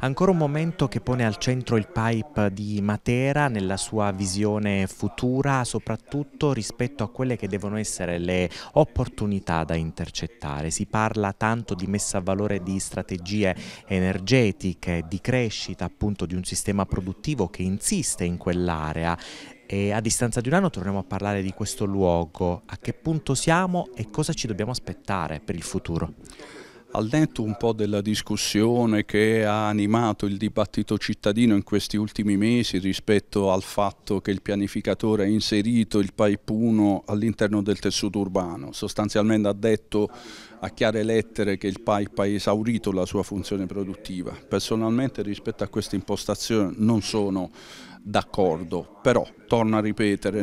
Ancora un momento che pone al centro il pipe di Matera nella sua visione futura, soprattutto rispetto a quelle che devono essere le opportunità da intercettare. Si parla tanto di messa a valore di strategie energetiche, di crescita appunto di un sistema produttivo che insiste in quell'area. E a distanza di un anno torniamo a parlare di questo luogo, a che punto siamo e cosa ci dobbiamo aspettare per il futuro. Al netto un po' della discussione che ha animato il dibattito cittadino in questi ultimi mesi rispetto al fatto che il pianificatore ha inserito il pipe 1 all'interno del tessuto urbano, sostanzialmente ha detto a chiare lettere che il pipe ha esaurito la sua funzione produttiva. Personalmente rispetto a questa impostazione non sono d'accordo, però torno a ripetere, è,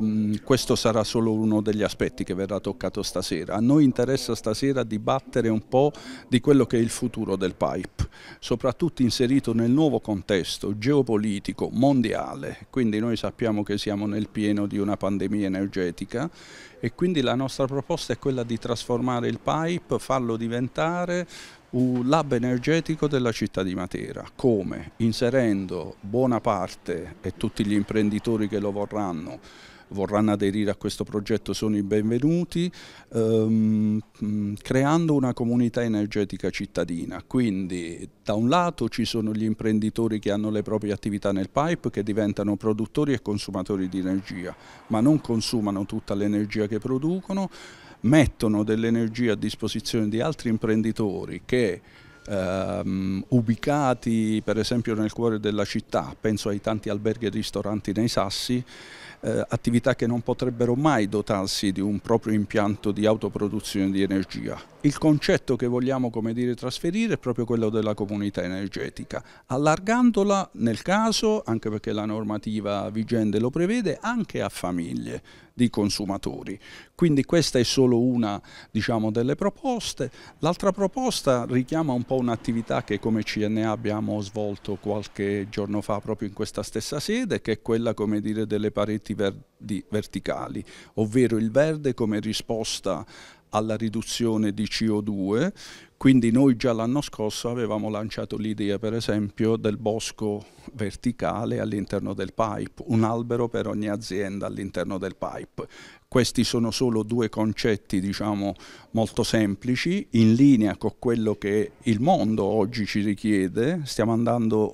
mm, questo sarà solo uno degli aspetti che verrà toccato stasera. A noi interessa stasera dibattere un po' di quello che è il futuro del pipe, soprattutto inserito nel nuovo contesto geopolitico mondiale, quindi noi sappiamo che siamo nel pieno di una pandemia energetica e quindi la nostra proposta è quella di trasformare il pipe, farlo diventare un lab energetico della città di Matera. Come? Inserendo buona parte e tutti gli imprenditori che lo vorranno vorranno aderire a questo progetto sono i benvenuti, ehm, mm, creando una comunità energetica cittadina. Quindi da un lato ci sono gli imprenditori che hanno le proprie attività nel pipe che diventano produttori e consumatori di energia, ma non consumano tutta l'energia che producono mettono dell'energia a disposizione di altri imprenditori che Um, ubicati per esempio nel cuore della città, penso ai tanti alberghi e ristoranti nei sassi, eh, attività che non potrebbero mai dotarsi di un proprio impianto di autoproduzione di energia. Il concetto che vogliamo come dire, trasferire è proprio quello della comunità energetica, allargandola nel caso, anche perché la normativa vigente lo prevede, anche a famiglie di consumatori. Quindi questa è solo una diciamo, delle proposte. L'altra proposta richiama un po' un'attività che come CNA abbiamo svolto qualche giorno fa proprio in questa stessa sede, che è quella come dire, delle pareti verdi verticali, ovvero il verde come risposta alla riduzione di CO2 quindi noi già l'anno scorso avevamo lanciato l'idea per esempio del bosco verticale all'interno del pipe, un albero per ogni azienda all'interno del pipe. Questi sono solo due concetti diciamo, molto semplici, in linea con quello che il mondo oggi ci richiede, stiamo andando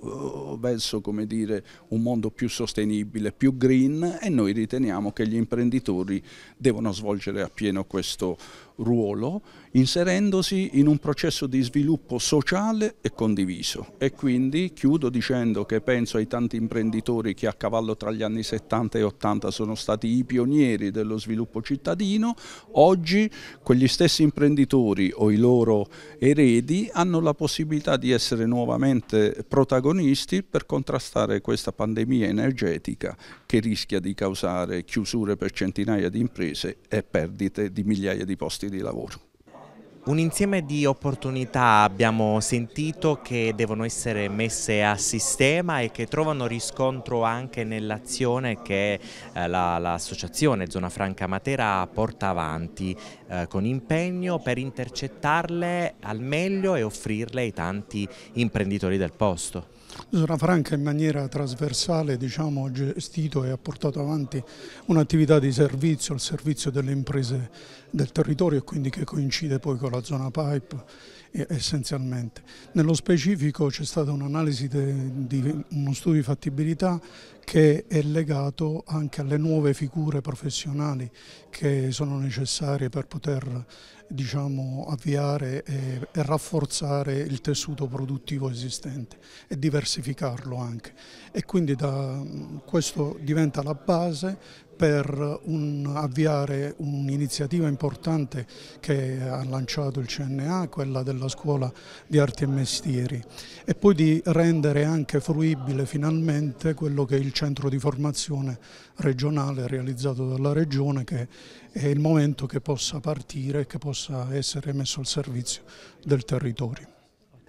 uh, verso dire, un mondo più sostenibile, più green e noi riteniamo che gli imprenditori devono svolgere appieno questo ruolo inserendosi in un processo processo di sviluppo sociale e condiviso e quindi chiudo dicendo che penso ai tanti imprenditori che a cavallo tra gli anni 70 e 80 sono stati i pionieri dello sviluppo cittadino, oggi quegli stessi imprenditori o i loro eredi hanno la possibilità di essere nuovamente protagonisti per contrastare questa pandemia energetica che rischia di causare chiusure per centinaia di imprese e perdite di migliaia di posti di lavoro. Un insieme di opportunità abbiamo sentito che devono essere messe a sistema e che trovano riscontro anche nell'azione che eh, l'associazione la, Zona Franca Matera porta avanti eh, con impegno per intercettarle al meglio e offrirle ai tanti imprenditori del posto. Zona Franca in maniera trasversale diciamo, ha gestito e ha portato avanti un'attività di servizio, il servizio delle imprese del territorio e quindi che coincide poi con la zona pipe essenzialmente. Nello specifico c'è stata un'analisi di uno studio di fattibilità che è legato anche alle nuove figure professionali che sono necessarie per poter diciamo, avviare e, e, rafforzare il tessuto produttivo esistente e diversificarlo anche. E quindi da, questo diventa la base per un, avviare un'iniziativa importante che ha lanciato il CNA, quella della scuola di arti e mestieri, e poi di rendere anche fruibile finalmente quello che il il centro di formazione regionale realizzato dalla Regione che è il momento che possa partire e che possa essere messo al servizio del territorio.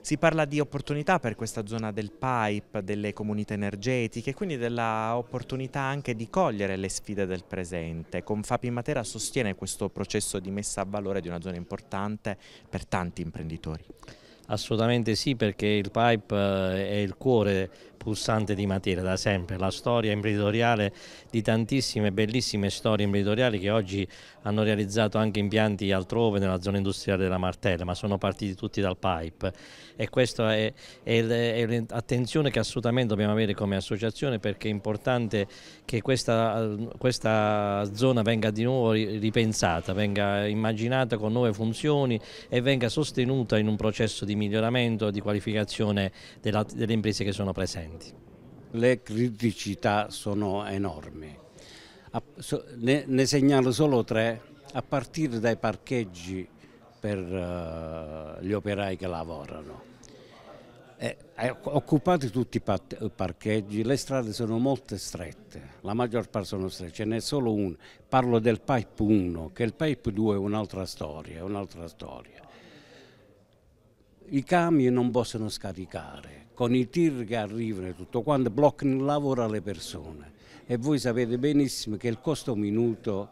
Si parla di opportunità per questa zona del pipe, delle comunità energetiche, quindi dell'opportunità anche di cogliere le sfide del presente. Confapi Matera sostiene questo processo di messa a valore di una zona importante per tanti imprenditori. Assolutamente sì, perché il pipe eh, è il cuore pulsante di materia da sempre, la storia imprenditoriale di tantissime bellissime storie imprenditoriali che oggi hanno realizzato anche impianti altrove nella zona industriale della Martella, ma sono partiti tutti dal pipe e questa è, è, è l'attenzione che assolutamente dobbiamo avere come associazione perché è importante che questa, questa zona venga di nuovo ripensata, venga immaginata con nuove funzioni e venga sostenuta in un processo di miglioramento e di qualificazione della, delle imprese che sono presenti importanti. Le criticità sono enormi, ne, segnalo solo tre, a partire dai parcheggi per eh, gli operai che lavorano. Eh, eh, occupati tutti i parcheggi, le strade sono molto strette, la maggior parte sono strette, ce n'è solo uno. parlo del pipe 1, che il pipe 2 è un'altra storia, un'altra storia. I camion non possono scaricare, con i tir che arrivano e tutto quanto, bloccano il lavoro alle persone. E voi sapete benissimo che il costo minuto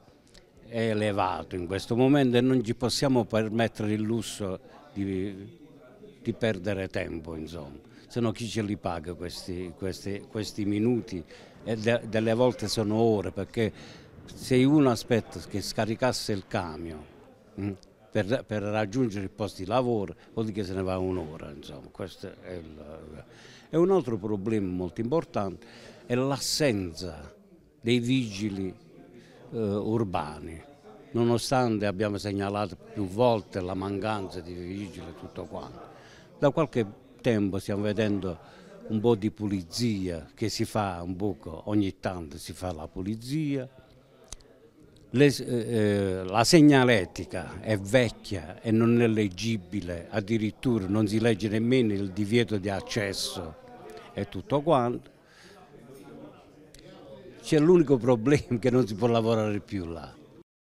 è elevato in questo momento e non ci possiamo permettere il lusso di, di perdere tempo, insomma. Se no chi ce li paga questi, questi, questi minuti? E de, delle volte sono ore, perché se uno aspetta che scaricasse il camion, mm, per, per, raggiungere il posto di lavoro, vuol che se ne va un'ora. Insomma. Questo è, il, è un altro problema molto importante, è l'assenza dei vigili eh, urbani, nonostante abbiamo segnalato più volte la mancanza di vigili e tutto quanto. Da qualche tempo stiamo vedendo un po' di pulizia che si fa un poco, ogni tanto si fa la pulizia, le, eh, eh, la segnaletica è vecchia e non è leggibile, addirittura non si legge nemmeno il divieto di accesso e tutto quanto. C'è l'unico problema che non si può lavorare più là.